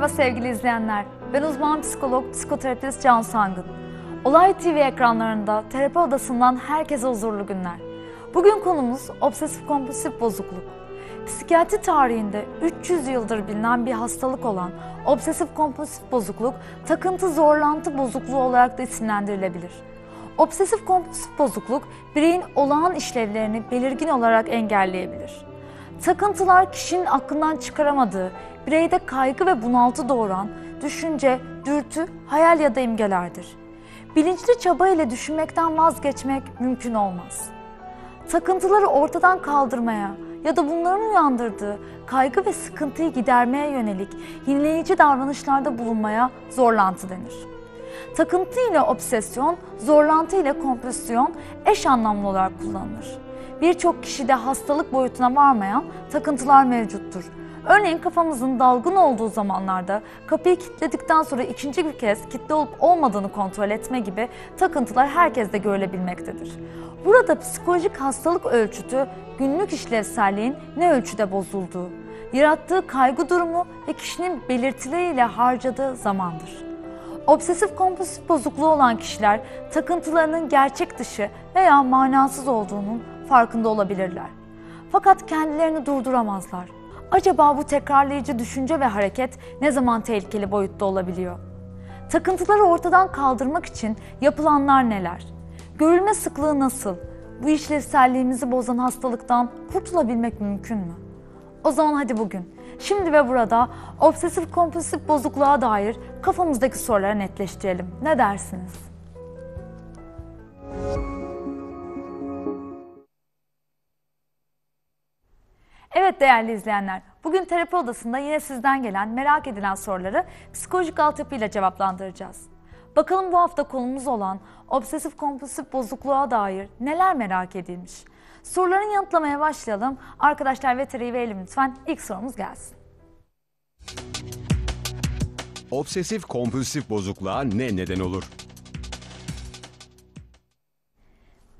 Merhaba sevgili izleyenler. Ben uzman psikolog, psikoterapist Can Sangın. Olay TV ekranlarında terapi odasından herkese huzurlu günler. Bugün konumuz obsesif kompulsif bozukluk. Psikiyatri tarihinde 300 yıldır bilinen bir hastalık olan obsesif kompulsif bozukluk takıntı zorlantı bozukluğu olarak da isimlendirilebilir. Obsesif kompulsif bozukluk bireyin olağan işlevlerini belirgin olarak engelleyebilir. Takıntılar kişinin aklından çıkaramadığı bireyde kaygı ve bunaltı doğuran düşünce, dürtü, hayal ya da imgelerdir. Bilinçli çaba ile düşünmekten vazgeçmek mümkün olmaz. Takıntıları ortadan kaldırmaya ya da bunların uyandırdığı kaygı ve sıkıntıyı gidermeye yönelik yenileyici davranışlarda bulunmaya zorlantı denir. Takıntı ile obsesyon, zorlantı ile kompresyon eş anlamlı olarak kullanılır. Birçok kişide hastalık boyutuna varmayan takıntılar mevcuttur Örneğin kafamızın dalgın olduğu zamanlarda kapıyı kilitledikten sonra ikinci bir kez kilitli olup olmadığını kontrol etme gibi takıntılar herkeste görülebilmektedir. Burada psikolojik hastalık ölçütü günlük işlevselliğin ne ölçüde bozulduğu, yarattığı kaygı durumu ve kişinin belirtileriyle harcadığı zamandır. Obsesif kompulsif bozukluğu olan kişiler takıntılarının gerçek dışı veya manasız olduğunun farkında olabilirler. Fakat kendilerini durduramazlar. Acaba bu tekrarlayıcı düşünce ve hareket ne zaman tehlikeli boyutta olabiliyor? Takıntıları ortadan kaldırmak için yapılanlar neler? Görülme sıklığı nasıl? Bu işlevselliğimizi bozan hastalıktan kurtulabilmek mümkün mü? O zaman hadi bugün, şimdi ve burada obsesif kompulsif bozukluğa dair kafamızdaki soruları netleştirelim. Ne dersiniz? Müzik Evet değerli izleyenler, bugün terapi odasında yine sizden gelen merak edilen soruları psikolojik altyapıyla cevaplandıracağız. Bakalım bu hafta konumuz olan obsesif kompulsif bozukluğa dair neler merak edilmiş? Soruların yanıtlamaya başlayalım. Arkadaşlar veteriyi verelim lütfen. İlk sorumuz gelsin. Obsesif kompulsif bozukluğa ne neden olur?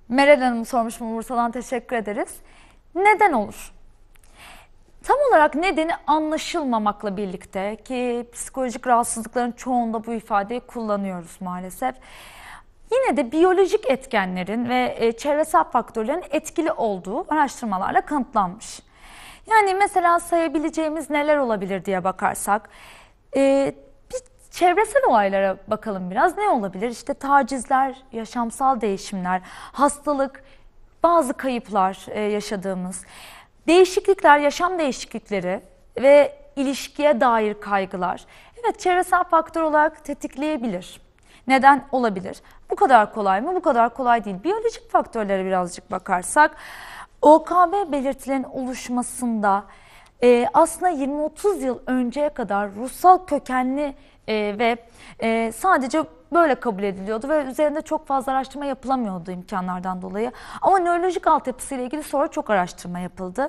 Meral Hanım sormuş Bursa'dan teşekkür ederiz. Neden olur? Tam olarak nedeni anlaşılmamakla birlikte ki psikolojik rahatsızlıkların çoğunda bu ifadeyi kullanıyoruz maalesef. Yine de biyolojik etkenlerin ve e, çevresel faktörlerin etkili olduğu araştırmalarla kanıtlanmış. Yani mesela sayabileceğimiz neler olabilir diye bakarsak, e, bir çevresel olaylara bakalım biraz. Ne olabilir? İşte tacizler, yaşamsal değişimler, hastalık, bazı kayıplar e, yaşadığımız. Değişiklikler, yaşam değişiklikleri ve ilişkiye dair kaygılar. Evet çevresel faktör olarak tetikleyebilir. Neden olabilir? Bu kadar kolay mı? Bu kadar kolay değil. Biyolojik faktörlere birazcık bakarsak OKB belirtilerin oluşmasında e, aslında 20-30 yıl önceye kadar ruhsal kökenli e, ve e, sadece böyle kabul ediliyordu ve üzerinde çok fazla araştırma yapılamıyordu imkanlardan dolayı. Ama nörolojik altyapısıyla ilgili sonra çok araştırma yapıldı.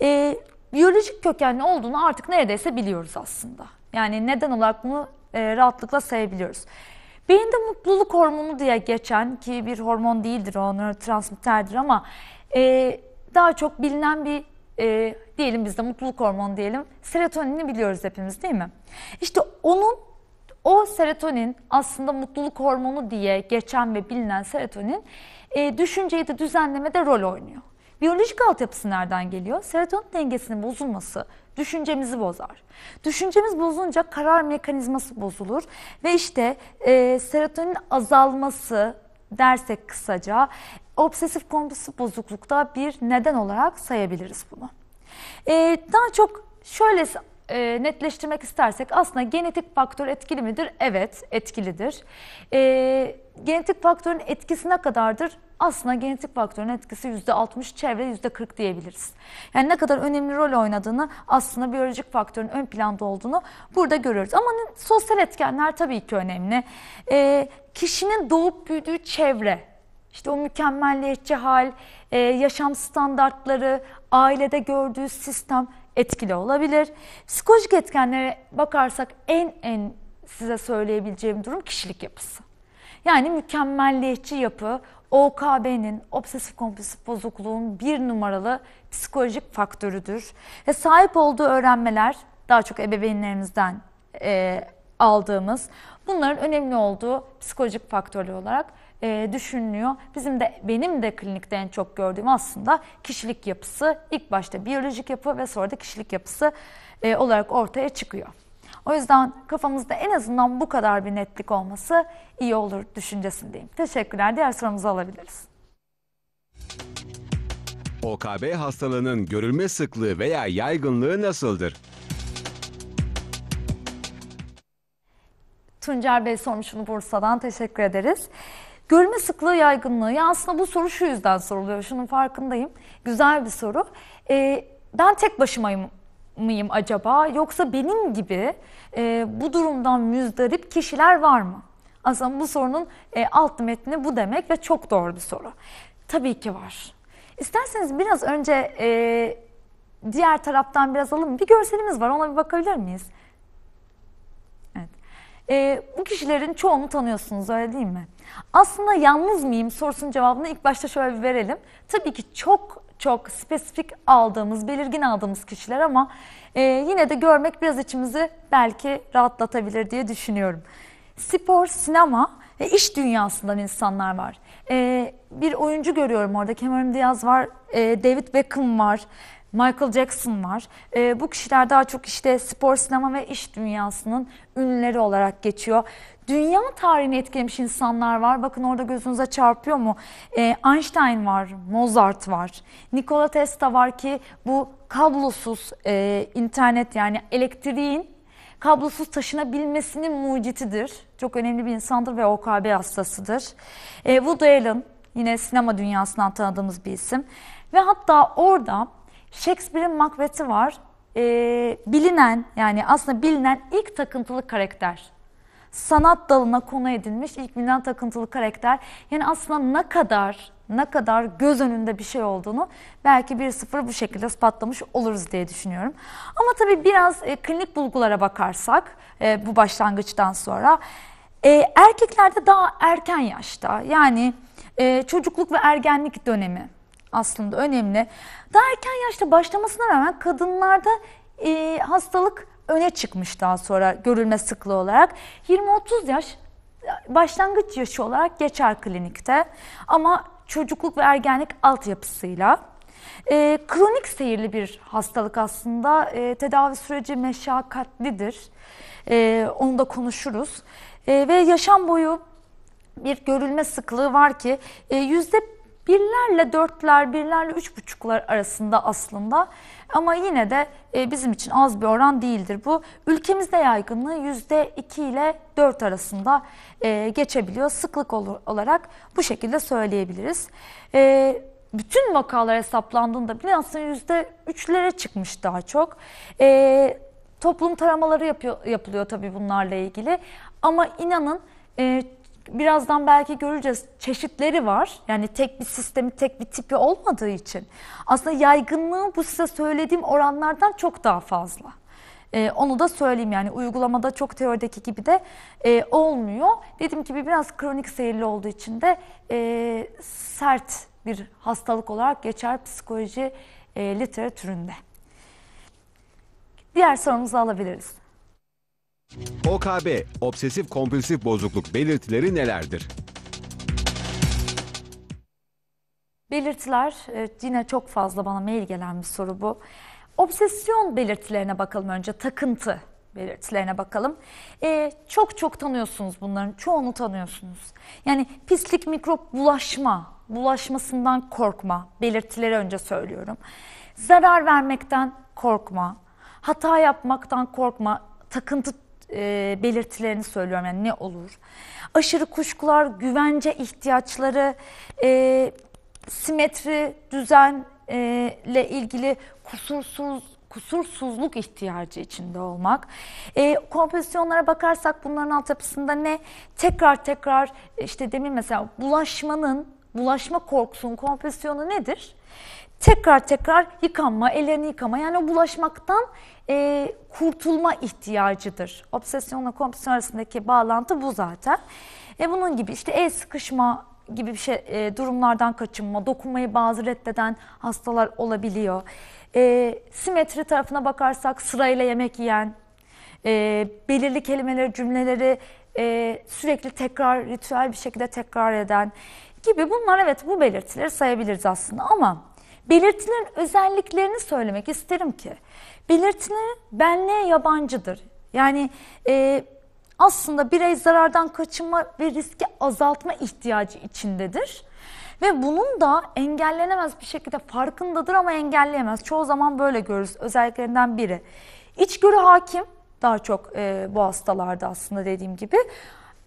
E, biyolojik kökenli olduğunu artık neredeyse biliyoruz aslında. Yani neden olarak bunu e, rahatlıkla sayabiliyoruz. Beyinde mutluluk hormonu diye geçen ki bir hormon değildir o nörotransmitterdir ama e, daha çok bilinen bir e, diyelim bizde mutluluk hormonu diyelim serotonini biliyoruz hepimiz değil mi? İşte onun o serotonin aslında mutluluk hormonu diye geçen ve bilinen serotonin e, düşünceyi de düzenlemede rol oynuyor. Biyolojik altyapısı nereden geliyor? Serotonin dengesinin bozulması düşüncemizi bozar. Düşüncemiz bozulunca karar mekanizması bozulur ve işte e, serotonin azalması dersek kısaca obsesif kompulsif bozuklukta bir neden olarak sayabiliriz bunu. E, daha çok şöyle e, netleştirmek istersek aslında genetik faktör etkili midir? Evet etkilidir. E, genetik faktörün etkisi ne kadardır? Aslında genetik faktörün etkisi %60, çevre %40 diyebiliriz. Yani ne kadar önemli rol oynadığını aslında biyolojik faktörün ön planda olduğunu burada görüyoruz. Ama sosyal etkenler tabii ki önemli. E, kişinin doğup büyüdüğü çevre, işte o mükemmelliyetçi hal, e, yaşam standartları, ailede gördüğü sistem etkili olabilir. Psikolojik etkenlere bakarsak en en size söyleyebileceğim durum kişilik yapısı. Yani mükemmelliyetçi yapı OKB'nin obsesif kompulsif bozukluğun bir numaralı psikolojik faktörüdür. Ve sahip olduğu öğrenmeler daha çok ebeveynlerimizden e, aldığımız bunların önemli olduğu psikolojik faktörler olarak e, düşünülüyor. Bizim de benim de klinikte en çok gördüğüm aslında kişilik yapısı ilk başta biyolojik yapı ve sonra da kişilik yapısı e, olarak ortaya çıkıyor. O yüzden kafamızda en azından bu kadar bir netlik olması iyi olur düşüncesindeyim. Teşekkürler. Diğer sorumuzu alabiliriz. OKB hastalığının görülme sıklığı veya yaygınlığı nasıldır? Tuncer Bey sormuşunu Bursa'dan teşekkür ederiz. Görülme sıklığı yaygınlığı. Ya aslında bu soru şu yüzden soruluyor. Şunun farkındayım. Güzel bir soru. Ee, ben tek başımayım mıyım acaba? Yoksa benim gibi e, bu durumdan müzdarip kişiler var mı? Aslında bu sorunun e, alt metni bu demek ve çok doğru bir soru. Tabii ki var. İsterseniz biraz önce e, diğer taraftan biraz alalım. Bir görselimiz var ona bir bakabilir miyiz? Evet. E, bu kişilerin çoğunu tanıyorsunuz öyle değil mi? Aslında yalnız mıyım sorusunun cevabını ilk başta şöyle bir verelim. Tabii ki çok çok spesifik aldığımız, belirgin aldığımız kişiler ama e, yine de görmek biraz içimizi belki rahatlatabilir diye düşünüyorum. Spor, sinema ve iş dünyasından insanlar var. E, bir oyuncu görüyorum orada. Cameron Diaz var, e, David Beckham var. Michael Jackson var. E, bu kişiler daha çok işte spor, sinema ve iş dünyasının ünlüleri olarak geçiyor. Dünya tarihini etkilemiş insanlar var. Bakın orada gözünüze çarpıyor mu? E, Einstein var, Mozart var, Nikola Tesla var ki bu kablosuz e, internet yani elektriğin kablosuz taşınabilmesinin mucitidir. Çok önemli bir insandır ve OKB hastasıdır. E, Woody Allen yine sinema dünyasından tanıdığımız bir isim. Ve hatta orada Shakespeare'in Macbeth'i var. Ee, bilinen yani aslında bilinen ilk takıntılı karakter. Sanat dalına konu edilmiş ilk bilinen takıntılı karakter. Yani aslında ne kadar ne kadar göz önünde bir şey olduğunu belki bir sıfır bu şekilde ispatlamış oluruz diye düşünüyorum. Ama tabii biraz e, klinik bulgulara bakarsak e, bu başlangıçtan sonra e, erkeklerde daha erken yaşta yani e, çocukluk ve ergenlik dönemi aslında önemli. Daha erken yaşta başlamasına rağmen kadınlarda e, hastalık öne çıkmış daha sonra görülme sıklığı olarak. 20-30 yaş e, başlangıç yaşı olarak geçer klinikte ama çocukluk ve ergenlik altyapısıyla. E, kronik seyirli bir hastalık aslında. E, tedavi süreci meşakkatlidir. E, onu da konuşuruz. E, ve yaşam boyu bir görülme sıklığı var ki e, yüzde Birlerle dörtler, birlerle üç buçuklar arasında aslında ama yine de e, bizim için az bir oran değildir bu. Ülkemizde yaygınlığı yüzde iki ile dört arasında e, geçebiliyor. Sıklık olarak bu şekilde söyleyebiliriz. E, bütün vakalar hesaplandığında bile aslında yüzde üçlere çıkmış daha çok. Toplum taramaları yapıyor, yapılıyor tabii bunlarla ilgili ama inanın birazdan belki göreceğiz çeşitleri var. Yani tek bir sistemi, tek bir tipi olmadığı için aslında yaygınlığı bu size söylediğim oranlardan çok daha fazla. Ee, onu da söyleyeyim yani uygulamada çok teorideki gibi de e, olmuyor. Dediğim gibi biraz kronik seyirli olduğu için de e, sert bir hastalık olarak geçer psikoloji e, literatüründe. Diğer sorumuzu alabiliriz. OKB, obsesif kompulsif bozukluk belirtileri nelerdir? Belirtiler e, yine çok fazla bana mail gelen bir soru bu. Obsesyon belirtilerine bakalım önce takıntı belirtilerine bakalım. E, çok çok tanıyorsunuz bunların çoğunu tanıyorsunuz. Yani pislik mikrop bulaşma, bulaşmasından korkma belirtileri önce söylüyorum. Zarar vermekten korkma, hata yapmaktan korkma, takıntı e, belirtilerini söylüyorum yani ne olur. Aşırı kuşkular, güvence ihtiyaçları, e, simetri, düzenle e, ilgili kusursuz kusursuzluk ihtiyacı içinde olmak. E, kompozisyonlara bakarsak bunların altyapısında ne? Tekrar tekrar işte demin mesela bulaşmanın, bulaşma korkusunun kompozisyonu nedir? tekrar tekrar yıkanma, ellerini yıkama yani o bulaşmaktan e, kurtulma ihtiyacıdır. Obsesyonla kompulsiyon arasındaki bağlantı bu zaten. E, bunun gibi işte el sıkışma gibi bir şey e, durumlardan kaçınma, dokunmayı bazı reddeden hastalar olabiliyor. E, simetri tarafına bakarsak sırayla yemek yiyen, e, belirli kelimeleri, cümleleri e, sürekli tekrar, ritüel bir şekilde tekrar eden gibi bunlar evet bu belirtileri sayabiliriz aslında ama Belirtilerin özelliklerini söylemek isterim ki belirtileri benliğe yabancıdır. Yani e, aslında birey zarardan kaçınma ve riski azaltma ihtiyacı içindedir. Ve bunun da engellenemez bir şekilde farkındadır ama engelleyemez. Çoğu zaman böyle görürüz özelliklerinden biri. İçgörü hakim daha çok e, bu hastalarda aslında dediğim gibi.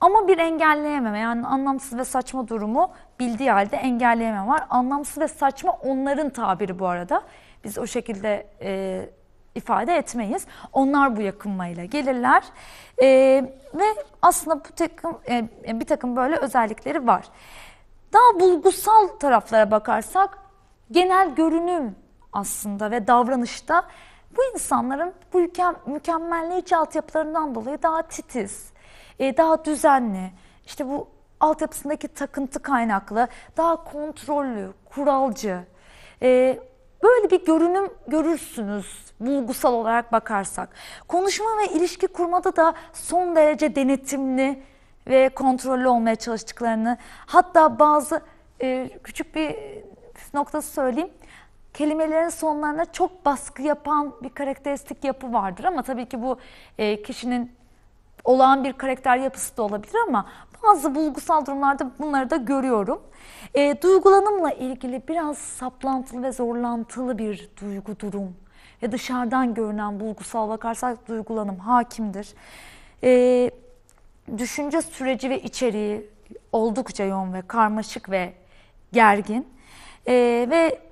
Ama bir engelleyememe yani anlamsız ve saçma durumu bildiği halde engelleyemem var. Anlamsız ve saçma onların tabiri bu arada. Biz o şekilde e, ifade etmeyiz. Onlar bu yakınmayla gelirler. E, ve aslında bu takım e, bir takım böyle özellikleri var. Daha bulgusal taraflara bakarsak genel görünüm aslında ve davranışta bu insanların bu mükemmelliği altyapılarından dolayı daha titiz, e, daha düzenli, işte bu altyapısındaki takıntı kaynaklı, daha kontrollü, kuralcı, e, böyle bir görünüm görürsünüz bulgusal olarak bakarsak. Konuşma ve ilişki kurmada da son derece denetimli ve kontrollü olmaya çalıştıklarını, hatta bazı e, küçük bir noktası söyleyeyim kelimelerin sonlarına çok baskı yapan bir karakteristik yapı vardır ama tabii ki bu e, kişinin olağan bir karakter yapısı da olabilir ama bazı bulgusal durumlarda bunları da görüyorum. E, duygulanımla ilgili biraz saplantılı ve zorlantılı bir duygu durum ve dışarıdan görünen bulgusal bakarsak duygulanım hakimdir. E, düşünce süreci ve içeriği oldukça yoğun ve karmaşık ve gergin e, ve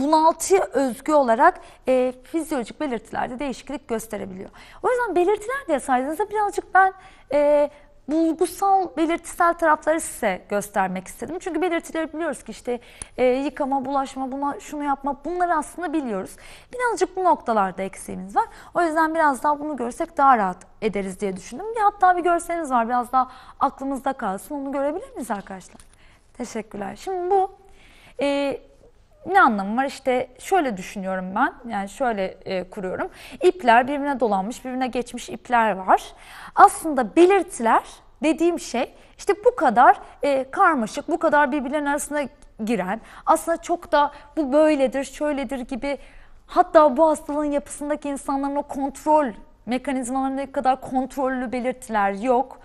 bunaltıya özgü olarak e, fizyolojik belirtilerde değişiklik gösterebiliyor. O yüzden belirtiler diye saydığınızda birazcık ben e, bulgusal belirtisel tarafları size göstermek istedim. Çünkü belirtileri biliyoruz ki işte e, yıkama, bulaşma, buna şunu yapma bunları aslında biliyoruz. Birazcık bu noktalarda eksiğimiz var. O yüzden biraz daha bunu görsek daha rahat ederiz diye düşündüm. Bir hatta bir görseniz var biraz daha aklımızda kalsın. Onu görebilir miyiz arkadaşlar? Teşekkürler. Şimdi bu e, ne anlamı var? İşte şöyle düşünüyorum ben. Yani şöyle e, kuruyorum. İpler birbirine dolanmış, birbirine geçmiş ipler var. Aslında belirtiler dediğim şey işte bu kadar e, karmaşık, bu kadar birbirlerinin arasında giren, aslında çok da bu böyledir, şöyledir gibi hatta bu hastalığın yapısındaki insanların o kontrol mekanizmalarına kadar kontrollü belirtiler yok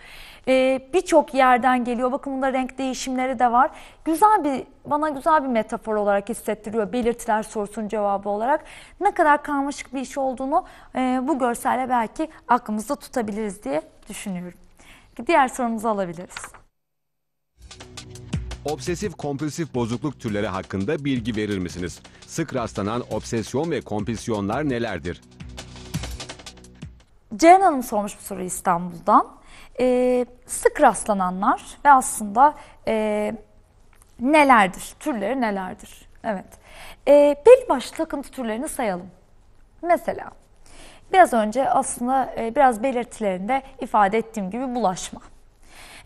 e, birçok yerden geliyor. Bakın bunda renk değişimleri de var. Güzel bir bana güzel bir metafor olarak hissettiriyor belirtiler sorusunun cevabı olarak. Ne kadar karmaşık bir iş olduğunu e, bu görselle belki aklımızda tutabiliriz diye düşünüyorum. Diğer sorumuzu alabiliriz. Obsesif kompulsif bozukluk türleri hakkında bilgi verir misiniz? Sık rastlanan obsesyon ve kompulsiyonlar nelerdir? Ceren Hanım sormuş bu soruyu İstanbul'dan e, sık rastlananlar ve aslında e, nelerdir, türleri nelerdir? Evet. E, belli başlı takıntı türlerini sayalım. Mesela biraz önce aslında e, biraz belirtilerinde ifade ettiğim gibi bulaşma.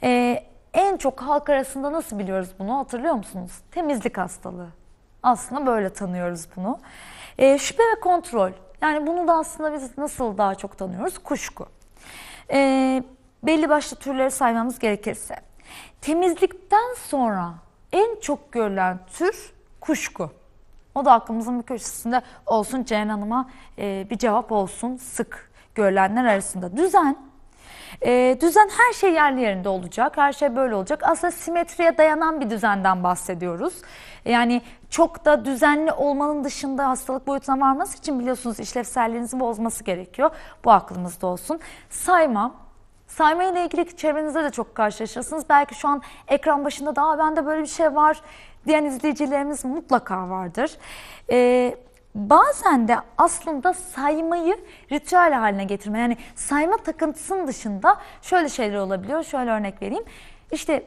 E, en çok halk arasında nasıl biliyoruz bunu hatırlıyor musunuz? Temizlik hastalığı. Aslında böyle tanıyoruz bunu. E, şüphe ve kontrol. Yani bunu da aslında biz nasıl daha çok tanıyoruz? Kuşku. E, belli başlı türleri saymamız gerekirse. Temizlikten sonra en çok görülen tür kuşku. O da aklımızın bir köşesinde olsun Ceyhan Hanım'a e, bir cevap olsun sık görülenler arasında. Düzen, e, düzen her şey yerli yerinde olacak, her şey böyle olacak. Aslında simetriye dayanan bir düzenden bahsediyoruz. Yani çok da düzenli olmanın dışında hastalık boyutuna varması için biliyorsunuz işlevselliğinizi bozması gerekiyor. Bu aklımızda olsun. Saymam, Sayma ile ilgili çevrenizde de çok karşılaşırsınız. Belki şu an ekran başında da bende böyle bir şey var diyen izleyicilerimiz mutlaka vardır. Ee, bazen de aslında saymayı ritüel haline getirme yani sayma takıntısının dışında şöyle şeyler olabiliyor. Şöyle örnek vereyim. İşte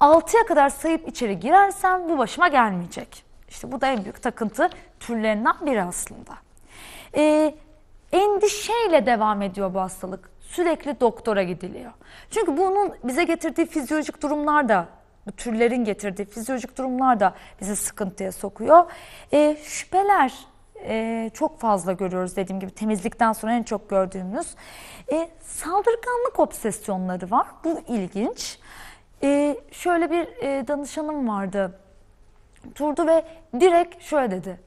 6'ya kadar sayıp içeri girersem bu başıma gelmeyecek. İşte bu da en büyük takıntı türlerinden biri aslında. Ee, endişeyle devam ediyor bu hastalık sürekli doktora gidiliyor. Çünkü bunun bize getirdiği fizyolojik durumlar da bu türlerin getirdiği fizyolojik durumlar da bizi sıkıntıya sokuyor. E, şüpheler e, çok fazla görüyoruz dediğim gibi temizlikten sonra en çok gördüğümüz. E, saldırganlık obsesyonları var. Bu ilginç. E, şöyle bir e, danışanım vardı. Durdu ve direkt şöyle dedi.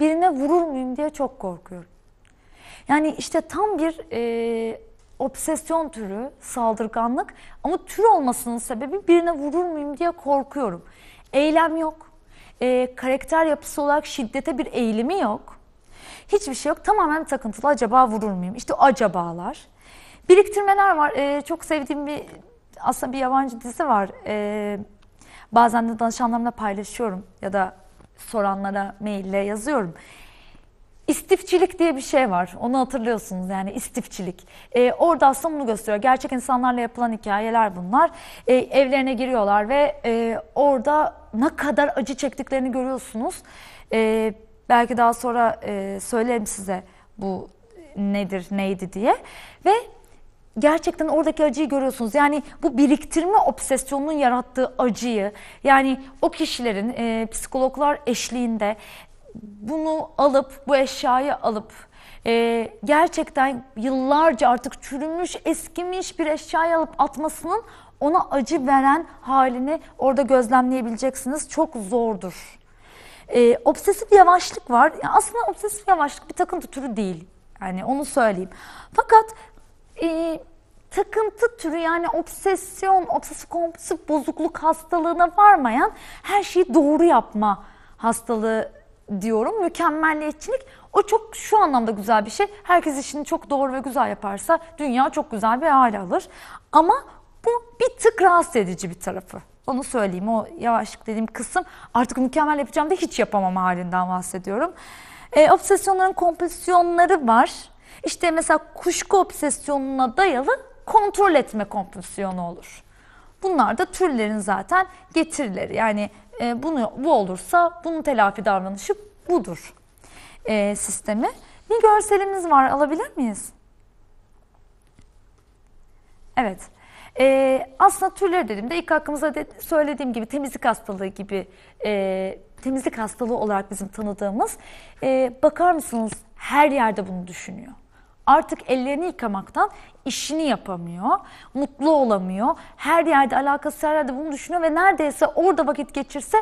Birine vurur muyum diye çok korkuyorum. Yani işte tam bir e, obsesyon türü, saldırganlık ama tür olmasının sebebi birine vurur muyum diye korkuyorum. Eylem yok. E, karakter yapısı olarak şiddete bir eğilimi yok. Hiçbir şey yok. Tamamen takıntılı acaba vurur muyum? İşte acabalar. Biriktirmeler var. E, çok sevdiğim bir aslında bir yabancı dizi var. E, bazen de danışanlarımla paylaşıyorum ya da soranlara maille yazıyorum. İstifçilik diye bir şey var. Onu hatırlıyorsunuz yani istifçilik. Ee, orada aslında bunu gösteriyor. Gerçek insanlarla yapılan hikayeler bunlar. Ee, evlerine giriyorlar ve e, orada ne kadar acı çektiklerini görüyorsunuz. Ee, belki daha sonra e, söylerim size bu nedir, neydi diye. Ve gerçekten oradaki acıyı görüyorsunuz. Yani bu biriktirme obsesyonunun yarattığı acıyı yani o kişilerin e, psikologlar eşliğinde bunu alıp bu eşyayı alıp e, gerçekten yıllarca artık çürümüş eskimiş bir eşyayı alıp atmasının ona acı veren halini orada gözlemleyebileceksiniz. Çok zordur. E, obsesif yavaşlık var. Yani aslında obsesif yavaşlık bir takıntı türü değil. Yani onu söyleyeyim. Fakat e, takıntı türü yani obsesyon, obsesif kompulsif bozukluk hastalığına varmayan her şeyi doğru yapma hastalığı diyorum. Mükemmelliyetçilik o çok şu anlamda güzel bir şey. Herkes işini çok doğru ve güzel yaparsa dünya çok güzel bir hale alır. Ama bu bir tık rahatsız edici bir tarafı. Onu söyleyeyim o yavaşlık dediğim kısım artık mükemmel yapacağım da hiç yapamam halinden bahsediyorum. E, obsesyonların kompulsiyonları var. İşte mesela kuşku obsesyonuna dayalı kontrol etme kompulsiyonu olur. Bunlar da türlerin zaten getirileri. Yani e, bunu bu olursa bunun telafi davranışı budur e, sistemi. Bir görselimiz var alabilir miyiz? Evet. E, aslında dedim de ilk hakkımızda de söylediğim gibi temizlik hastalığı gibi e, temizlik hastalığı olarak bizim tanıdığımız e, bakar mısınız her yerde bunu düşünüyor. Artık ellerini yıkamaktan işini yapamıyor, mutlu olamıyor. Her yerde alakası her yerde bunu düşünüyor ve neredeyse orada vakit geçirse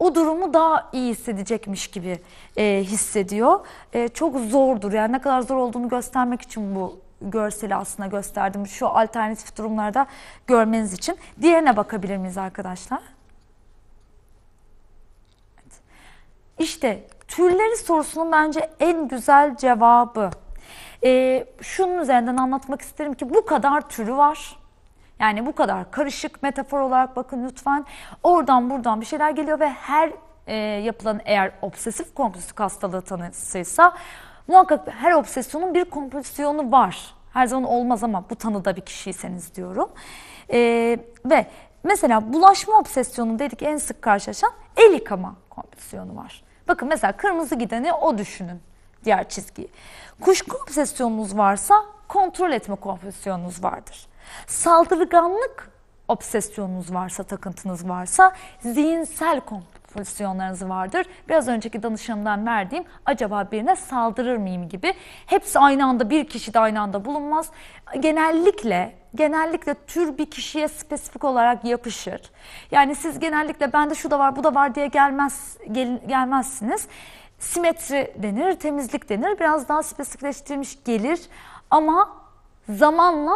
o durumu daha iyi hissedecekmiş gibi e, hissediyor. E, çok zordur yani ne kadar zor olduğunu göstermek için bu görseli aslında gösterdim. Şu alternatif durumlarda görmeniz için. Diğerine bakabilir miyiz arkadaşlar? Evet. İşte türleri sorusunun bence en güzel cevabı. E, şunun üzerinden anlatmak isterim ki bu kadar türü var. Yani bu kadar karışık metafor olarak bakın lütfen. Oradan buradan bir şeyler geliyor ve her e, yapılan eğer obsesif kompulsif hastalığı tanısıysa muhakkak her obsesyonun bir kompulsiyonu var. Her zaman olmaz ama bu tanıda bir kişiyseniz diyorum. E, ve mesela bulaşma obsesyonu dedik en sık karşılaşan el yıkama kompulsiyonu var. Bakın mesela kırmızı gideni o düşünün diğer çizgiyi. Kuşku obsesyonunuz varsa kontrol etme kompulsiyonunuz vardır. Saldırganlık obsesyonunuz varsa, takıntınız varsa zihinsel kompulsiyonlarınız vardır. Biraz önceki danışanımdan verdiğim acaba birine saldırır mıyım gibi. Hepsi aynı anda bir kişi de aynı anda bulunmaz. Genellikle genellikle tür bir kişiye spesifik olarak yapışır. Yani siz genellikle bende şu da var bu da var diye gelmez gel, gelmezsiniz. Simetri denir, temizlik denir. Biraz daha spesifikleştirilmiş gelir ama zamanla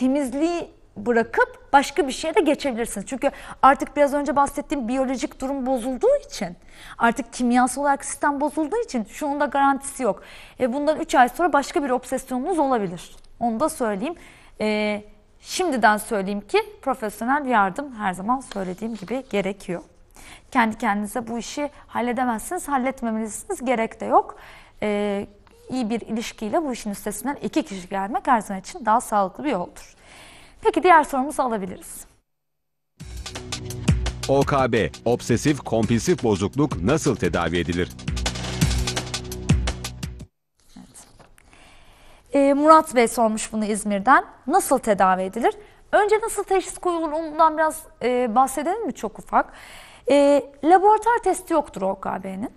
temizliği bırakıp başka bir şeye de geçebilirsiniz. Çünkü artık biraz önce bahsettiğim biyolojik durum bozulduğu için artık kimyasal olarak sistem bozulduğu için şunun da garantisi yok. E bundan 3 ay sonra başka bir obsesyonunuz olabilir. Onu da söyleyeyim. E, şimdiden söyleyeyim ki profesyonel yardım her zaman söylediğim gibi gerekiyor. Kendi kendinize bu işi halledemezsiniz, halletmemelisiniz. Gerek de yok. E, iyi bir ilişkiyle bu işin üstesinden iki kişi gelmek her zaman için daha sağlıklı bir yoldur. Peki diğer sorumuzu alabiliriz. OKB, obsesif kompulsif bozukluk nasıl tedavi edilir? Evet. Ee, Murat Bey sormuş bunu İzmir'den. Nasıl tedavi edilir? Önce nasıl teşhis koyulur ondan biraz e, bahsedelim mi çok ufak? E, laboratuvar testi yoktur OKB'nin.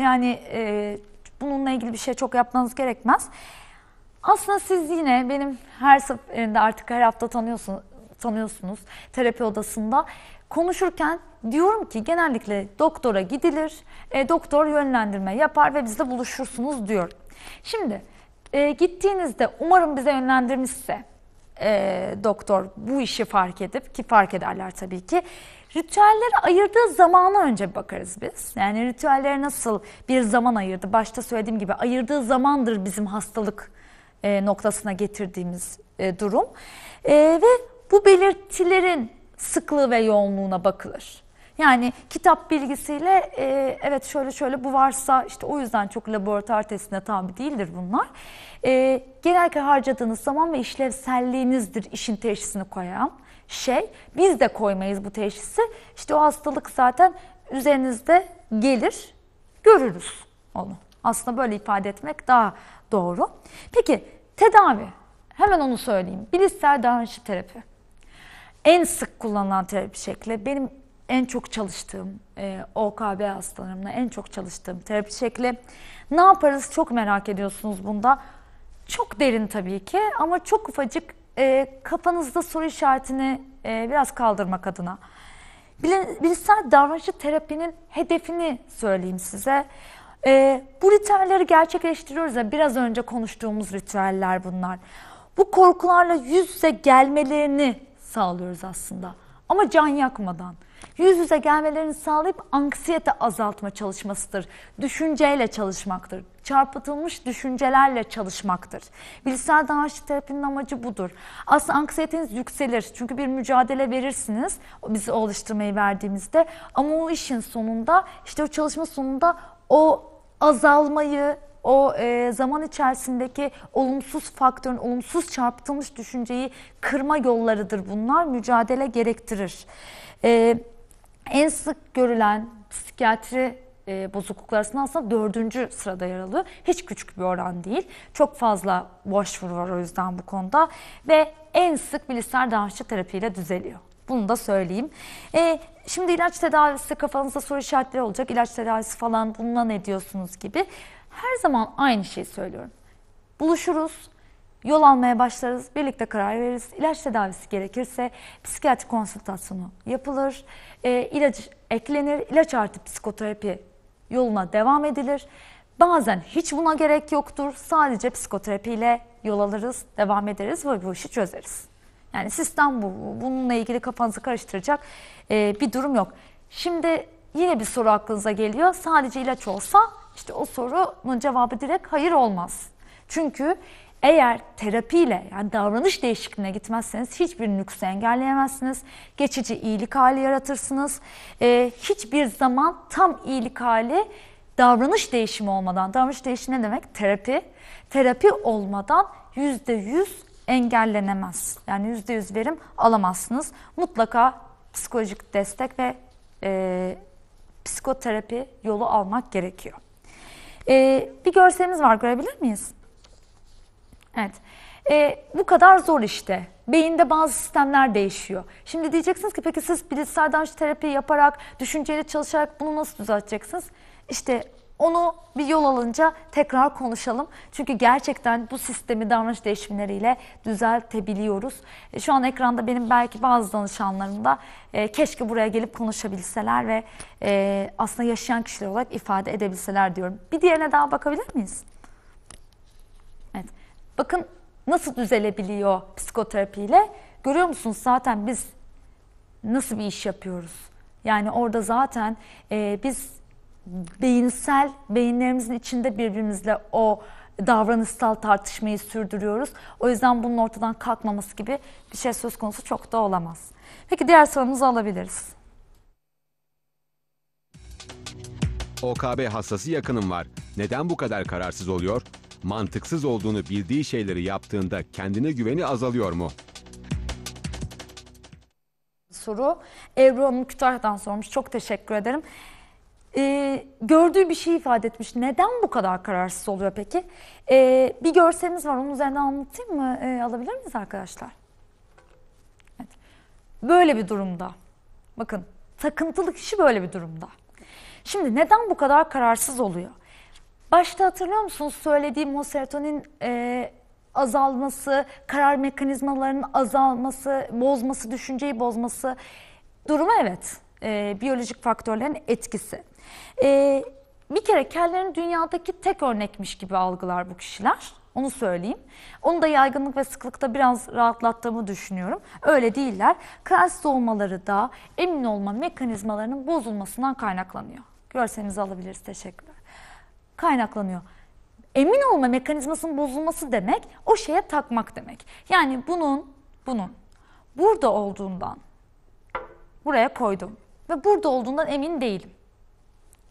Yani e, bununla ilgili bir şey çok yapmanız gerekmez. Aslında siz yine benim her seferinde artık her hafta tanıyorsunuz, tanıyorsunuz terapi odasında konuşurken diyorum ki genellikle doktora gidilir, e, doktor yönlendirme yapar ve bizle buluşursunuz diyor. Şimdi e, gittiğinizde umarım bize yönlendirmişse e, doktor bu işi fark edip ki fark ederler tabii ki Ritüellere ayırdığı zamanı önce bakarız biz. Yani ritüellere nasıl bir zaman ayırdı? Başta söylediğim gibi ayırdığı zamandır bizim hastalık e, noktasına getirdiğimiz e, durum. E, ve bu belirtilerin sıklığı ve yoğunluğuna bakılır. Yani kitap bilgisiyle e, evet şöyle şöyle bu varsa işte o yüzden çok laboratuvar testine tabi değildir bunlar. E, genellikle harcadığınız zaman ve işlevselliğinizdir işin teşhisini koyan şey. Biz de koymayız bu teşhisi. İşte o hastalık zaten üzerinizde gelir görürüz onu. Aslında böyle ifade etmek daha doğru. Peki tedavi hemen onu söyleyeyim. Bilişsel davranışçı terapi. En sık kullanılan terapi şekli. Benim en çok çalıştığım e, OKB hastalarımla en çok çalıştığım terapi şekli. Ne yaparız çok merak ediyorsunuz bunda. Çok derin tabii ki ama çok ufacık e, kafanızda soru işaretini e, biraz kaldırmak adına. Bilişsel davranışçı terapinin hedefini söyleyeyim size. E, bu ritüelleri gerçekleştiriyoruz ya biraz önce konuştuğumuz ritüeller bunlar. Bu korkularla yüz yüze gelmelerini sağlıyoruz aslında ama can yakmadan. Yüz yüze gelmelerini sağlayıp anksiyete azaltma çalışmasıdır. Düşünceyle çalışmaktır. Çarpıtılmış düşüncelerle çalışmaktır. Bilgisayar davranış terapinin amacı budur. Aslında anksiyeteniz yükselir. Çünkü bir mücadele verirsiniz bizi o alıştırmayı verdiğimizde. Ama o işin sonunda işte o çalışma sonunda o azalmayı, o e, zaman içerisindeki olumsuz faktörün, olumsuz çarpıtılmış düşünceyi kırma yollarıdır bunlar. Mücadele gerektirir. E, en sık görülen psikiyatri e, bozukluklar arasında aslında dördüncü sırada yer alıyor. Hiç küçük bir oran değil. Çok fazla başvuru var o yüzden bu konuda. Ve en sık bilişsel davranışçı terapiyle düzeliyor. Bunu da söyleyeyim. E, şimdi ilaç tedavisi kafanızda soru işaretleri olacak. İlaç tedavisi falan bununla ne diyorsunuz gibi. Her zaman aynı şeyi söylüyorum. Buluşuruz, Yol almaya başlarız, birlikte karar veririz. İlaç tedavisi gerekirse psikiyatri konsültasyonu yapılır, e, ilaç eklenir, ilaç artı psikoterapi yoluna devam edilir. Bazen hiç buna gerek yoktur, sadece psikoterapiyle yol alırız, devam ederiz ve bu işi çözeriz. Yani sistem bu, bununla ilgili kafanızı karıştıracak e, bir durum yok. Şimdi yine bir soru aklınıza geliyor, sadece ilaç olsa işte o sorunun cevabı direkt hayır olmaz. Çünkü eğer terapiyle yani davranış değişikliğine gitmezseniz hiçbir nüksu engelleyemezsiniz. Geçici iyilik hali yaratırsınız. Ee, hiçbir zaman tam iyilik hali davranış değişimi olmadan, davranış değişimi ne demek? Terapi. Terapi olmadan yüzde yüz engellenemez. Yani yüzde yüz verim alamazsınız. Mutlaka psikolojik destek ve e, psikoterapi yolu almak gerekiyor. E, bir görselimiz var görebilir miyiz? Evet. E, bu kadar zor işte. Beyinde bazı sistemler değişiyor. Şimdi diyeceksiniz ki peki siz bilgisayar davranış terapi yaparak, düşünceyle çalışarak bunu nasıl düzelteceksiniz? İşte onu bir yol alınca tekrar konuşalım. Çünkü gerçekten bu sistemi davranış değişimleriyle düzeltebiliyoruz. E, şu an ekranda benim belki bazı danışanlarım da e, keşke buraya gelip konuşabilseler ve e, aslında yaşayan kişiler olarak ifade edebilseler diyorum. Bir diğerine daha bakabilir miyiz? Bakın nasıl düzelebiliyor psikoterapiyle. Görüyor musunuz zaten biz nasıl bir iş yapıyoruz? Yani orada zaten e, biz beyinsel, beyinlerimizin içinde birbirimizle o davranışsal tartışmayı sürdürüyoruz. O yüzden bunun ortadan kalkmaması gibi bir şey söz konusu çok da olamaz. Peki diğer sorumuzu alabiliriz. OKB hastası yakınım var. Neden bu kadar kararsız oluyor? mantıksız olduğunu bildiği şeyleri yaptığında kendine güveni azalıyor mu? soru. Ebru Hanım Kütahya'dan sormuş. Çok teşekkür ederim. Ee, gördüğü bir şey ifade etmiş. Neden bu kadar kararsız oluyor peki? Ee, bir görselimiz var. Onun üzerine anlatayım mı? Ee, alabilir miyiz arkadaşlar? Evet. Böyle bir durumda. Bakın takıntılı kişi böyle bir durumda. Şimdi neden bu kadar kararsız oluyor? Başta hatırlıyor musunuz söylediğim o serotonin e, azalması, karar mekanizmalarının azalması, bozması, düşünceyi bozması durumu evet. E, biyolojik faktörlerin etkisi. E, bir kere kellerin dünyadaki tek örnekmiş gibi algılar bu kişiler. Onu söyleyeyim. Onu da yaygınlık ve sıklıkta biraz rahatlattığımı düşünüyorum. Öyle değiller. Krensiz olmaları da emin olma mekanizmalarının bozulmasından kaynaklanıyor. Görsenizi alabiliriz. Teşekkürler kaynaklanıyor. Emin olma mekanizmasının bozulması demek o şeye takmak demek. Yani bunun, bunun burada olduğundan buraya koydum ve burada olduğundan emin değilim.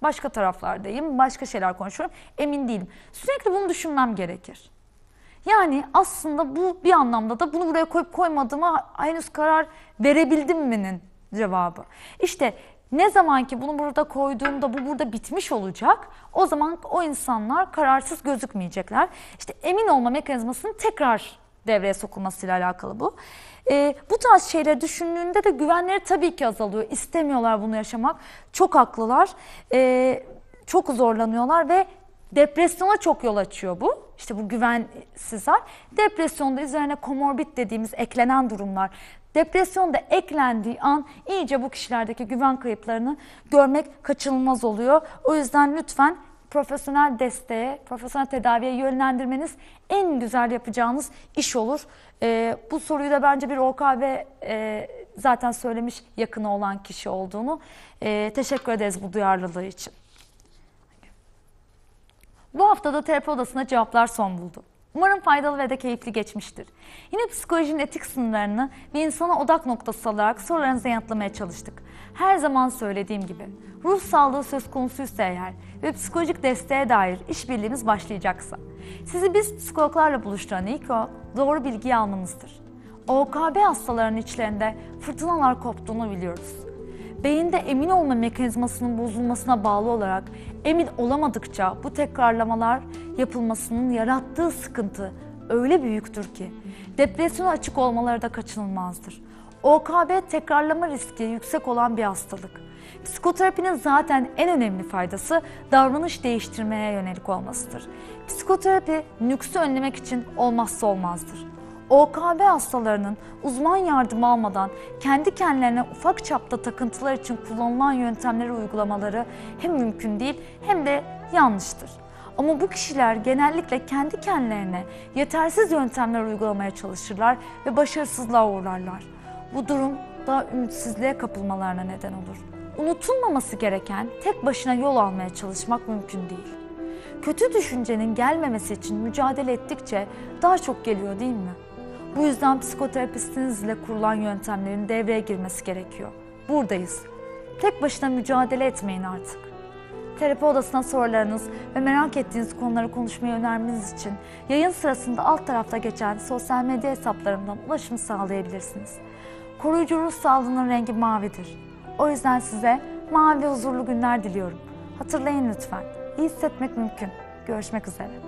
Başka taraflardayım, başka şeyler konuşuyorum, emin değilim. Sürekli bunu düşünmem gerekir. Yani aslında bu bir anlamda da bunu buraya koyup koymadığıma henüz karar verebildim mi'nin cevabı. İşte ne zaman ki bunu burada koyduğumda bu burada bitmiş olacak. O zaman o insanlar kararsız gözükmeyecekler. İşte emin olma mekanizmasının tekrar devreye sokulmasıyla alakalı bu. E, bu tarz şeyleri düşündüğünde de güvenleri tabii ki azalıyor. İstemiyorlar bunu yaşamak. Çok haklılar. E, çok zorlanıyorlar ve depresyona çok yol açıyor bu. İşte bu güvensizler. Depresyonda üzerine komorbid dediğimiz eklenen durumlar, Depresyon da eklendiği an iyice bu kişilerdeki güven kayıplarını görmek kaçınılmaz oluyor. O yüzden lütfen profesyonel desteğe, profesyonel tedaviye yönlendirmeniz en güzel yapacağınız iş olur. E, bu soruyu da bence bir OKB e, zaten söylemiş yakını olan kişi olduğunu. E, teşekkür ederiz bu duyarlılığı için. Bu haftada terapi odasında cevaplar son buldu. Umarım faydalı ve de keyifli geçmiştir. Yine psikolojinin etik sınırlarını ve insana odak noktası olarak sorularınızı yanıtlamaya çalıştık. Her zaman söylediğim gibi ruh sağlığı söz konusuysa eğer ve psikolojik desteğe dair işbirliğimiz başlayacaksa sizi biz psikologlarla buluşturan ilk o doğru bilgiyi almanızdır. OKB hastalarının içlerinde fırtınalar koptuğunu biliyoruz beyinde emin olma mekanizmasının bozulmasına bağlı olarak emin olamadıkça bu tekrarlamalar yapılmasının yarattığı sıkıntı öyle büyüktür ki depresyona açık olmaları da kaçınılmazdır. OKB tekrarlama riski yüksek olan bir hastalık. Psikoterapinin zaten en önemli faydası davranış değiştirmeye yönelik olmasıdır. Psikoterapi nüksü önlemek için olmazsa olmazdır. OKB hastalarının uzman yardımı almadan kendi kendilerine ufak çapta takıntılar için kullanılan yöntemleri uygulamaları hem mümkün değil hem de yanlıştır. Ama bu kişiler genellikle kendi kendilerine yetersiz yöntemler uygulamaya çalışırlar ve başarısızlığa uğrarlar. Bu durum daha ümitsizliğe kapılmalarına neden olur. Unutulmaması gereken tek başına yol almaya çalışmak mümkün değil kötü düşüncenin gelmemesi için mücadele ettikçe daha çok geliyor değil mi? Bu yüzden psikoterapistinizle kurulan yöntemlerin devreye girmesi gerekiyor. Buradayız. Tek başına mücadele etmeyin artık. Terapi odasına sorularınız ve merak ettiğiniz konuları konuşmayı önermeniz için yayın sırasında alt tarafta geçen sosyal medya hesaplarımdan ulaşım sağlayabilirsiniz. Koruyucu ruh sağlığının rengi mavidir. O yüzden size mavi huzurlu günler diliyorum. Hatırlayın lütfen iyi hissetmek mümkün. Görüşmek üzere.